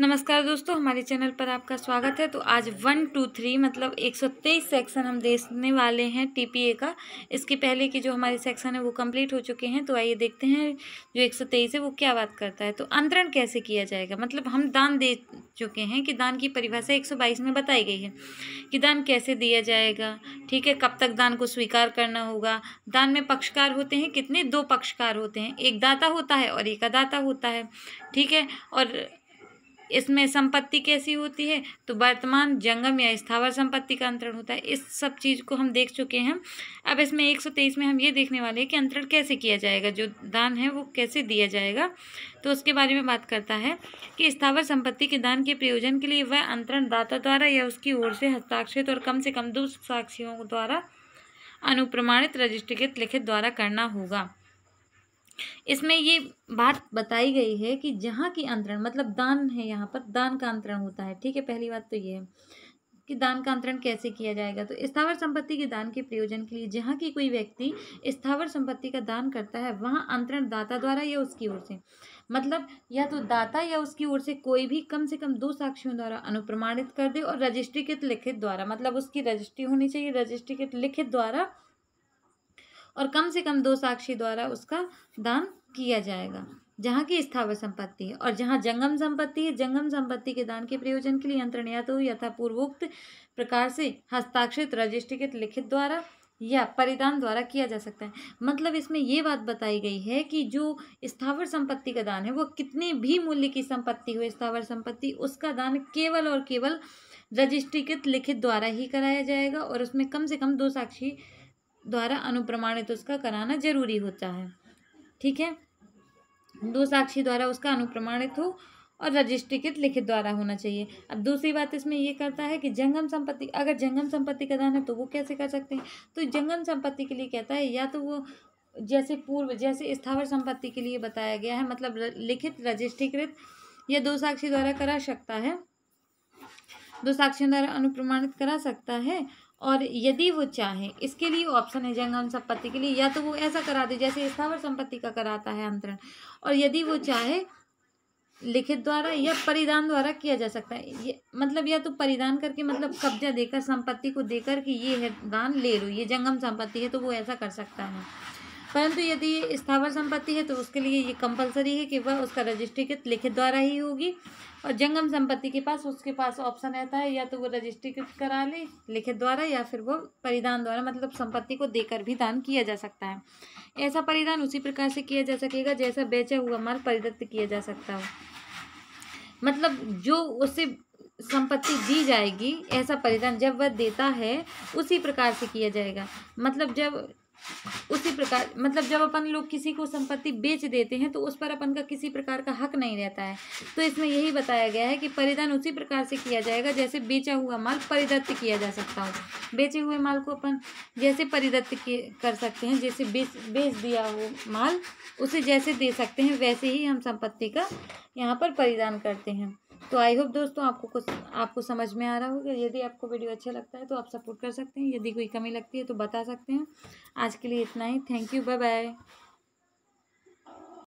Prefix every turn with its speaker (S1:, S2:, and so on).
S1: नमस्कार दोस्तों हमारे चैनल पर आपका स्वागत है तो आज वन टू थ्री मतलब एक सौ तेईस सेक्शन हम देखने वाले हैं टीपीए का इसके पहले की जो हमारे सेक्शन है वो कंप्लीट हो चुके हैं तो आइए देखते हैं जो एक सौ तेईस है वो क्या बात करता है तो अंतरण कैसे किया जाएगा मतलब हम दान दे चुके हैं कि दान की परिभाषा एक सौ बाईस में बताई गई है कि दान कैसे दिया जाएगा ठीक है कब तक दान को स्वीकार करना होगा दान में पक्षकार होते हैं कितने दो पक्षकार होते हैं एक दाता होता है और एक अदाता होता है ठीक है और इसमें संपत्ति कैसी होती है तो वर्तमान जंगम या स्थावर संपत्ति का अंतरण होता है इस सब चीज़ को हम देख चुके हैं अब इसमें एक सौ तेईस में हम ये देखने वाले हैं कि अंतरण कैसे किया जाएगा जो दान है वो कैसे दिया जाएगा तो उसके बारे में बात करता है कि स्थावर संपत्ति के दान के प्रयोजन के लिए वह अंतरण दाता द्वारा या उसकी ओर से हस्ताक्षरित और कम से कम दो साक्षियों द्वारा अनुप्रमाणित रजिस्ट्रीकृत लिखित द्वारा करना होगा इसमें ये बात बताई गई है कि जहाँ की अंतरण मतलब दान है यहाँ पर दान का अंतरण होता है ठीक है पहली बात तो ये है कि दान का अंतरण कैसे किया जाएगा तो स्थावर संपत्ति के दान के प्रयोजन के लिए जहाँ की कोई व्यक्ति स्थावर संपत्ति का दान करता है वहाँ अंतरण दाता द्वारा या उसकी ओर से मतलब या तो दाता या उसकी ओर से कोई भी कम से कम दो साक्षियों द्वारा अनुप्रमाणित कर दे और रजिस्ट्रीकृत लिखित द्वारा मतलब उसकी रजिस्ट्री होनी चाहिए रजिस्ट्रीकृत लिखित द्वारा और कम से कम दो साक्षी द्वारा उसका दान किया जाएगा जहाँ की स्थावर संपत्ति है और जहाँ जंगम संपत्ति है जंगम संपत्ति के दान के प्रयोजन के लिए यंत्रण या तो यथापूर्वोक्त प्रकार से हस्ताक्षरित रजिस्ट्रीकृत लिखित द्वारा या परिदान द्वारा किया जा सकता है मतलब इसमें ये बात बताई गई है कि जो स्थावर संपत्ति का दान है वो कितने भी मूल्य की संपत्ति हो स्थावर संपत्ति उसका दान केवल और केवल रजिस्ट्रीकृत लिखित द्वारा ही कराया जाएगा और उसमें कम से कम दो साक्षी द्वारा अनुप्रमाणित उसका कराना जरूरी होता है ठीक है दो साक्षी द्वारा उसका अनुप्रमाणित हो और रजिस्ट्रीकृत लिखित द्वारा होना चाहिए अब दूसरी बात इसमें ये करता है कि जंगम संपत्ति अगर जंगम संपत्ति का दान है तो वो कैसे कर सकते हैं तो जंगम संपत्ति के लिए कहता है या तो वो जैसे पूर्व जैसे स्थावर संपत्ति के लिए बताया गया है मतलब लिखित रजिस्ट्रीकृत या दो साक्षी द्वारा करा सकता है दो साक्षियों द्वारा अनुप्रमाणित करा सकता है और यदि वो चाहे इसके लिए ऑप्शन है जंगम संपत्ति के लिए या तो वो ऐसा करा दे जैसे स्थावर संपत्ति का कराता है अंतरण और यदि वो चाहे लिखित द्वारा या परिधान द्वारा किया जा सकता है ये मतलब या तो परिधान करके मतलब कब्जा देकर संपत्ति को देकर कि ये है दान ले लो ये जंगम संपत्ति है तो वो ऐसा कर सकता है परंतु यदि स्थावर संपत्ति है तो उसके लिए ये कंपलसरी है कि वह उसका रजिस्ट्रीकृत लिखित द्वारा ही होगी और जंगम संपत्ति के पास उसके पास ऑप्शन रहता है या तो वो रजिस्ट्रीकृत करा ले लिखित द्वारा या फिर वो परिदान द्वारा मतलब संपत्ति को देकर भी दान किया जा सकता है ऐसा परिदान उसी प्रकार से किया जा सकेगा जैसा बेचा हुआ माल परिदत्त किया जा सकता हो मतलब जो उसे संपत्ति दी जाएगी ऐसा परिधान जब वह देता है उसी प्रकार से किया जाएगा मतलब जब उसी प्रकार मतलब जब अपन लोग किसी को संपत्ति बेच देते हैं तो उस पर अपन का किसी प्रकार का हक नहीं रहता है तो इसमें यही बताया गया है कि परिधान उसी प्रकार से किया जाएगा जैसे बेचा हुआ माल परिदत्त किया जा सकता हो बेचे हुए माल को अपन जैसे परिदत्त कर सकते हैं जैसे बेच बेच दिया हो माल उसे जैसे दे सकते हैं वैसे ही हम संपत्ति का यहाँ पर परिधान करते हैं तो आई होप दोस्तों आपको कुछ आपको समझ में आ रहा होगा यदि आपको वीडियो अच्छा लगता है तो आप सपोर्ट कर सकते हैं यदि कोई कमी लगती है तो बता सकते हैं आज के लिए इतना ही थैंक यू बाय बाय